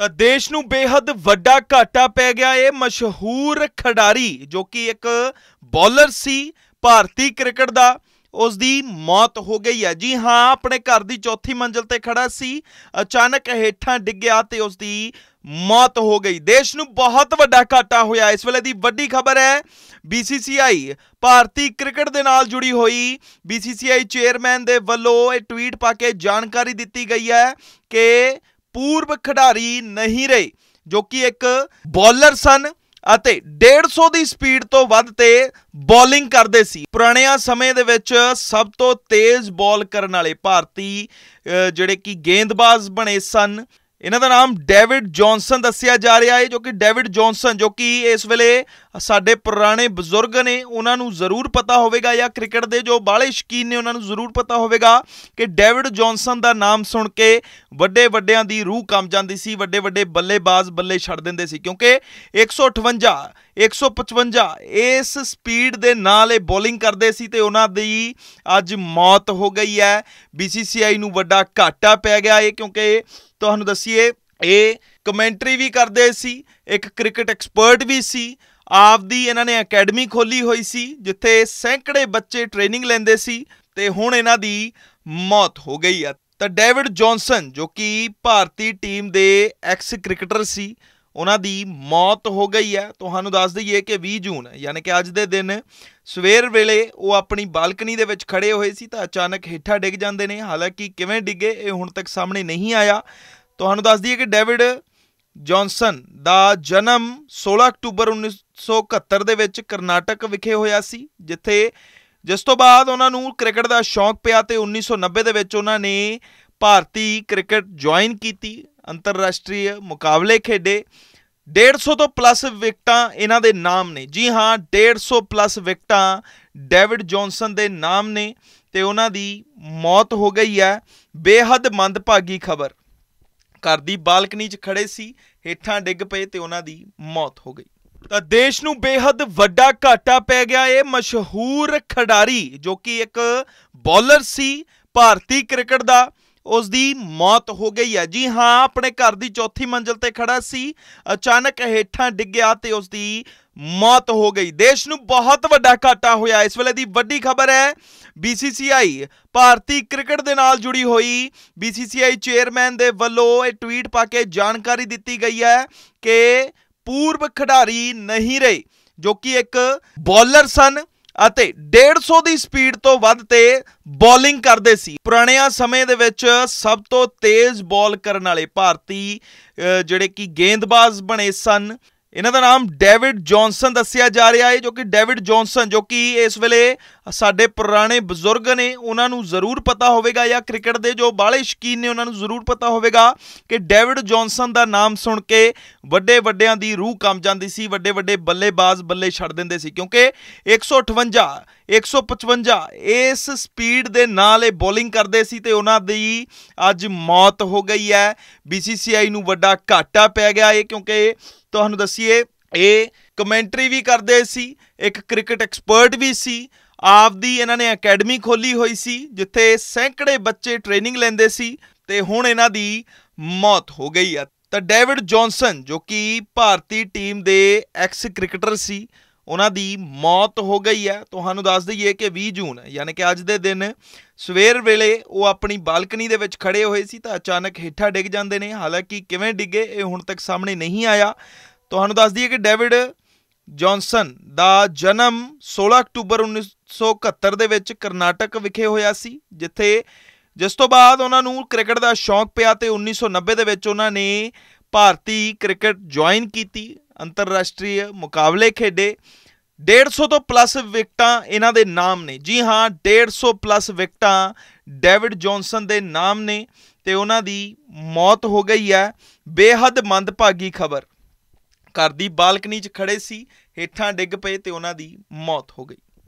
ਤਾਂ ਦੇਸ਼ ਨੂੰ ਬੇहद ਵੱਡਾ ਘਾਟਾ ਪੈ ਗਿਆ ਇਹ ਮਸ਼ਹੂਰ ਖਿਡਾਰੀ ਜੋ ਕਿ ਇੱਕ ਬੋਲਰ ਸੀ ਭਾਰਤੀ ਕ੍ਰਿਕਟ ਦਾ ਉਸ ਦੀ ਮੌਤ ਹੋ ਗਈ ਹੈ ਜੀ ਹਾਂ ਆਪਣੇ ਘਰ ਦੀ ਚੌਥੀ ਮੰਜ਼ਲ ਤੇ ਖੜਾ ਸੀ ਅਚਾਨਕ ਹੇਠਾਂ ਡਿੱਗਿਆ ਤੇ ਉਸ ਦੀ ਮੌਤ ਹੋ ਗਈ ਦੇਸ਼ ਨੂੰ ਬਹੁਤ ਵੱਡਾ ਘਾਟਾ ਹੋਇਆ ਇਸ ਵੇਲੇ ਦੀ ਵੱਡੀ ਖਬਰ ਹੈ BCCI ਭਾਰਤੀ ਕ੍ਰਿਕਟ ਦੇ ਨਾਲ ਜੁੜੀ ਹੋਈ BCCI ਚੇਅਰਮੈਨ ਦੇ ਵੱਲੋਂ ਇਹ ਟਵੀਟ ਪਾ ਕੇ ਜਾਣਕਾਰੀ ਦਿੱਤੀ ਗਈ ਹੈ ਕਿ ਪੂਰਬ ਖਿਡਾਰੀ ਨਹੀਂ ਰਹੇ ਜੋ ਕਿ ਇੱਕ ਬੋਲਰ ਸਨ ਅਤੇ 150 ਦੀ ਸਪੀਡ ਤੋਂ ਵੱਧ ਤੇ ਬੋਲਿੰਗ ਕਰਦੇ ਸੀ ਪੁਰਾਣਿਆਂ ਸਮੇਂ ਦੇ ਵਿੱਚ ਸਭ ਤੋਂ ਤੇਜ਼ ਬੋਲ ਕਰਨ ਵਾਲੇ ਭਾਰਤੀ ਜਿਹੜੇ ਕਿ ਗੇਂਦਬਾਜ਼ ਬਣੇ ਸਨ ਇਹਨਾਂ ਦਾ ਨਾਮ ਡੇਵਿਡ ਜੌਨਸਨ ਦੱਸਿਆ ਜਾ ਰਿਹਾ ਹੈ ਜੋ ਕਿ ਡੇਵਿਡ ਜੌਨਸਨ ਜੋ ਕਿ ਇਸ ਵੇਲੇ ਸਾਡੇ ਪੁਰਾਣੇ ਬਜ਼ੁਰਗ ਨੇ ਉਹਨਾਂ ਨੂੰ ਜ਼ਰੂਰ ਪਤਾ ਹੋਵੇਗਾ ਜਾਂ ਕ੍ਰਿਕਟ ਦੇ ਜੋ ਬਾਲੇ ਸ਼ਕੀਨ ਨੇ ਉਹਨਾਂ ਨੂੰ ਜ਼ਰੂਰ ਪਤਾ ਹੋਵੇਗਾ ਕਿ ਡੇਵਿਡ ਜੌਨਸਨ ਦਾ ਨਾਮ ਸੁਣ ਕੇ ਵੱਡੇ ਵੱਡਿਆਂ ਦੀ ਰੂਹ ਕੰਬ ਜਾਂਦੀ ਸੀ ਵੱਡੇ ਵੱਡੇ ਬੱਲੇਬਾਜ਼ ਬੱਲੇ ਛੱਡ ਦਿੰਦੇ ਸੀ ਕਿਉਂਕਿ 158 155 ਇਸ ਸਪੀਡ ਦੇ ਨਾਲ ਇਹ ਬੋਲਿੰਗ ਕਰਦੇ ਸੀ ਤੇ ਉਹਨਾਂ ਦੀ ਅੱਜ ਮੌਤ ਹੋ ਗਈ ਹੈ ਬੀਸੀਸੀਆਈ ਨੂੰ ਵੱਡਾ ਘਾਟਾ ਪੈ ਗਿਆ ਇਹ ਕਿਉਂਕਿ ਤੁਹਾਨੂੰ ਦੱਸੀਏ ਇਹ ਕਮੈਂਟਰੀ ਵੀ ਕਰਦੇ ਸੀ ਇੱਕ ਕ੍ਰਿਕਟ ਐਕਸਪਰਟ ਵੀ ਸੀ ਆਪਦੀ ਇਹਨਾਂ ਨੇ ਅਕੈਡਮੀ ਖੋਲੀ ਹੋਈ ਸੀ ਜਿੱਥੇ ਸੈਂਕੜੇ ਬੱਚੇ ਟ੍ਰੇਨਿੰਗ ਲੈਂਦੇ ਸੀ ਤੇ ਹੁਣ ਇਹਨਾਂ ਦੀ ਮੌਤ ਹੋ ਗਈ ਹੈ ਤਾਂ ਡੇਵਿਡ ਜੌਨਸਨ ਜੋ ਕਿ ਭਾਰਤੀ ਟੀਮ ਦੇ ਐਕਸ ਕ੍ਰਿਕਟਰ ਸੀ ਉਹਨਾਂ ਦੀ ਮੌਤ ਹੋ ਗਈ ਹੈ ਤੁਹਾਨੂੰ ਦੱਸ ਦਈਏ ਕਿ 20 ਜੂਨ ਯਾਨੀ ਕਿ ਅੱਜ ਦੇ ਦਿਨ ਸਵੇਰ ਵੇਲੇ ਉਹ ਆਪਣੀ ਬਾਲਕਨੀ ਦੇ ਵਿੱਚ ਖੜੇ ਹੋਏ ਸੀ ਤਾਂ ਅਚਾਨਕ ਹੀਠਾ ਡਿੱਗ ਜਾਂਦੇ ਨੇ ਹਾਲਾਂਕਿ ਕਿਵੇਂ ਡਿੱਗੇ ਇਹ ਹੁਣ ਤੱਕ ਸਾਹਮਣੇ ਨਹੀਂ ਆਇਆ ਤੁਹਾਨੂੰ ਦੱਸ ਦਈਏ ਕਿ ਡੇਵਿਡ ਜੌਨਸਨ ਦਾ ਜਨਮ 16 ਅਕਤੂਬਰ 1971 ਦੇ ਵਿੱਚ ਕਰਨਾਟਕ ਵਿਖੇ ਹੋਇਆ ਸੀ ਜਿੱਥੇ ਜਿਸ ਤੋਂ ਬਾਅਦ ਉਹਨਾਂ ਨੂੰ ਕ੍ਰਿਕਟ ਦਾ ਸ਼ੌਂਕ ਪਿਆ ਤੇ 1990 ਦੇ ਵਿੱਚ ਉਹਨਾਂ ਨੇ ਭਾਰਤੀ ਕ੍ਰਿਕਟ ਜੁਆਇਨ ਕੀਤੀ ਅੰਤਰਰਾਸ਼ਟਰੀ ਮੁਕਾਬਲੇ ਖੇਡੇ 150 ਤੋਂ ਪਲੱਸ ਵਿਕਟਾਂ ਇਹਨਾਂ ਦੇ ਨਾਮ ਨੇ ਜੀ ਹਾਂ 150 ਪਲੱਸ ਵਿਕਟਾਂ ਡੇਵਿਡ ਜੌਨਸਨ ਦੇ ਨਾਮ ਨੇ ਤੇ ਉਹਨਾਂ ਦੀ ਮੌਤ ਹੋ ਗਈ ਹੈ ਬੇਹੱਦ ਮੰਦਭਾਗੀ ਖਬਰ ਘਰ ਦੀ ਬਾਲਕਨੀ 'ਚ ਖੜੇ ਸੀ ਹੇਠਾਂ ਡਿੱਗ ਪਏ ਤੇ ਉਹਨਾਂ ਦੀ ਮੌਤ ਹੋ ਗਈ ਤਾਂ ਦੇਸ਼ ਨੂੰ ਬੇਹੱਦ ਵੱਡਾ ਘਾਟਾ ਪੈ ਗਿਆ ਇਹ ਮਸ਼ਹੂਰ ਖਿਡਾਰੀ ਜੋ ਕਿ ਇੱਕ ਬੌਲਰ ਸੀ ਭਾਰਤੀ ਕ੍ਰਿਕਟ ਦਾ ਉਸ ਦੀ ਮੌਤ ਹੋ ਗਈ ਹੈ ਜੀ ਹਾਂ ਆਪਣੇ ਘਰ ਦੀ ਚੌਥੀ ਮੰਜ਼ਲ ਤੇ ਖੜਾ ਸੀ ਅਚਾਨਕ ਹੇਠਾਂ ਡਿੱਗਿਆ ਤੇ ਉਸ ਦੀ ਮੌਤ ਹੋ ਗਈ ਦੇਸ਼ ਨੂੰ ਬਹੁਤ ਵੱਡਾ ਘਾਟਾ ਹੋਇਆ ਇਸ ਵੇਲੇ ਦੀ ਵੱਡੀ ਖਬਰ ਹੈ BCCI ਭਾਰਤੀ ਕ੍ਰਿਕਟ ਦੇ ਨਾਲ ਜੁੜੀ ਹੋਈ BCCI ਚੇਅਰਮੈਨ ਦੇ ਵੱਲੋਂ ਇਹ ਟਵੀਟ ਪਾ ਕੇ ਜਾਣਕਾਰੀ ਦਿੱਤੀ ਗਈ ਹੈ ਕਿ ਪੂਰਬ ਖਿਡਾਰੀ ਨਹੀਂ ਰਹੇ ਜੋ ਕਿ ਇੱਕ ਬੋਲਰ ਸਨ ਅਤੇ 150 ਦੀ ਸਪੀਡ ਤੋਂ ਵੱਧ ਤੇ ਬੋਲਿੰਗ ਕਰਦੇ ਸੀ ਪੁਰਾਣਿਆਂ ਸਮੇਂ ਦੇ ਵਿੱਚ ਸਭ ਤੋਂ ਤੇਜ਼ ਬੋਲ ਕਰਨ ਵਾਲੇ ਭਾਰਤੀ ਜਿਹੜੇ ਕਿ ਗੇਂਦਬਾਜ਼ ਬਣੇ ਸਨ ਇਹਨਾਂ ਦਾ ਨਾਮ ਡੇਵਿਡ ਜੌਨਸਨ ਦੱਸਿਆ ਜਾ ਰਿਹਾ ਹੈ ਜੋ ਕਿ ਡੇਵਿਡ ਜੌਨਸਨ ਜੋ ਕਿ ਇਸ ਵੇਲੇ ਸਾਡੇ ਪੁਰਾਣੇ ਬਜ਼ੁਰਗ ਨੇ ਉਹਨਾਂ ਨੂੰ ਜ਼ਰੂਰ ਪਤਾ ਹੋਵੇਗਾ ਜਾਂ ਕ੍ਰਿਕਟ ਦੇ ਜੋ ਬਾਲੇ ਸ਼ਕੀਨ ਨੇ ਉਹਨਾਂ ਨੂੰ ਜ਼ਰੂਰ ਪਤਾ ਹੋਵੇਗਾ ਕਿ ਡੇਵਿਡ ਜੌਨਸਨ ਦਾ ਨਾਮ ਸੁਣ ਕੇ ਵੱਡੇ ਵੱਡਿਆਂ ਦੀ ਰੂਹ ਕੰਬ ਜਾਂਦੀ ਸੀ ਵੱਡੇ ਵੱਡੇ ਬੱਲੇਬਾਜ਼ ਬੱਲੇ ਛੱਡ ਦਿੰਦੇ ਸੀ ਕਿਉਂਕਿ 158 155 ਇਸ ਸਪੀਡ ਦੇ ਨਾਲ ਇਹ ਬੋਲਿੰਗ ਕਰਦੇ ਸੀ ਤੇ ਉਹਨਾਂ ਦੀ ਅੱਜ ਮੌਤ ਹੋ ਗਈ ਹੈ BCCI ਨੂੰ ਵੱਡਾ ਘਾਟਾ ਪੈ ਗਿਆ ਇਹ ਕਿਉਂਕਿ ਤੁਹਾਨੂੰ ਦੱਸੀਏ ਇਹ ਕਮੈਂਟਰੀ ਵੀ ਕਰਦੇ ਸੀ ਇੱਕ ਕ੍ਰਿਕਟ ਐਕਸਪਰਟ ਵੀ ਸੀ ਆਪਦੀ ਇਹਨਾਂ ਨੇ ਅਕੈਡਮੀ ਖੋਲੀ ਹੋਈ ਸੀ ਜਿੱਥੇ ਸੈਂਕੜੇ ਬੱਚੇ ਟ੍ਰੇਨਿੰਗ ਲੈਂਦੇ ਸੀ ਤੇ ਹੁਣ ਇਹਨਾਂ ਦੀ ਮੌਤ ਹੋ ਗਈ ਆ ਤਾਂ ਡੇਵਿਡ ਜੌਨਸਨ ਜੋ ਕਿ ਭਾਰਤੀ ਟੀਮ ਦੇ ਐਕਸ ਕ੍ਰਿਕਟਰ ਸੀ ਉਹਨਾਂ ਦੀ ਮੌਤ ਹੋ ਗਈ ਹੈ ਤੁਹਾਨੂੰ ਦੱਸ ਦਈਏ ਕਿ 20 ਜੂਨ ਯਾਨੀ ਕਿ ਅੱਜ ਦੇ ਦਿਨ ਸਵੇਰ ਵੇਲੇ ਉਹ ਆਪਣੀ ਬਾਲਕਨੀ ਦੇ ਵਿੱਚ ਖੜੇ ਹੋਏ ਸੀ ਤਾਂ ਅਚਾਨਕ ਹੇਠਾਂ ਡਿੱਗ ਜਾਂਦੇ ਨੇ ਹਾਲਾਂਕਿ ਕਿਵੇਂ ਡਿੱਗੇ ਇਹ ਹੁਣ ਤੱਕ ਸਾਹਮਣੇ ਨਹੀਂ ਆਇਆ ਤੁਹਾਨੂੰ ਦੱਸ ਦਈਏ ਕਿ ਡੇਵਿਡ ਜੌਨਸਨ ਦਾ ਜਨਮ 16 ਅਕਤੂਬਰ 1971 ਦੇ ਵਿੱਚ ਕਰਨਾਟਕ ਵਿਖੇ ਹੋਇਆ ਸੀ ਜਿੱਥੇ ਜਿਸ ਤੋਂ ਬਾਅਦ ਉਹਨਾਂ ਨੂੰ ਕ੍ਰਿਕਟ ਦਾ ਸ਼ੌਂਕ ਪਿਆ ਤੇ 1990 ਦੇ ਵਿੱਚ ਉਹਨਾਂ ਨੇ ਭਾਰਤੀ ਕ੍ਰਿਕਟ ਜੁਆਇਨ ਕੀਤੀ ਅੰਤਰਰਾਸ਼ਟਰੀ ਮੁਕਾਬਲੇ ਖੇਡੇ 150 ਤੋਂ ਪਲੱਸ ਵਿਕਟਾਂ ਇਹਨਾਂ ਦੇ ਨਾਮ ਨੇ ਜੀ ਹਾਂ 150 ਪਲੱਸ ਵਿਕਟਾਂ ਡੇਵਿਡ ਜੌਨਸਨ ਦੇ ਨਾਮ ਨੇ ਤੇ ਉਹਨਾਂ ਦੀ ਮੌਤ ਹੋ ਗਈ ਹੈ ਬੇਹੱਦ ਮੰਦਭਾਗੀ ਖਬਰ ਘਰ ਦੀ ਬਾਲਕਨੀ 'ਚ ਖੜੇ ਸੀ ਹੇਠਾਂ ਡਿੱਗ ਪਏ ਤੇ ਉਹਨਾਂ ਦੀ ਮੌਤ ਹੋ ਗਈ